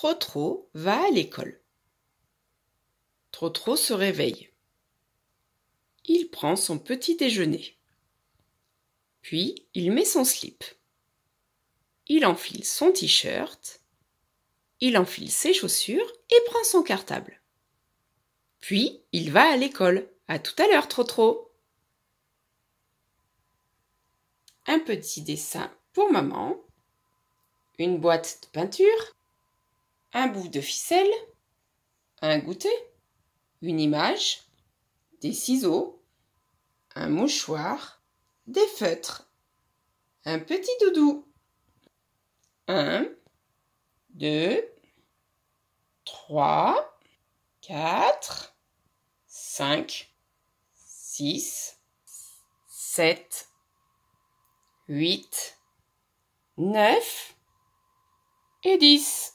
Trotro va à l'école. Trotro se réveille. Il prend son petit déjeuner. Puis il met son slip. Il enfile son t-shirt. Il enfile ses chaussures et prend son cartable. Puis il va à l'école. À tout à l'heure, Trotro. Un petit dessin pour maman. Une boîte de peinture un bout de ficelle, un goûter, une image, des ciseaux, un mouchoir, des feutres, un petit doudou. Un, deux, trois, quatre, cinq, six, sept, huit, neuf et dix.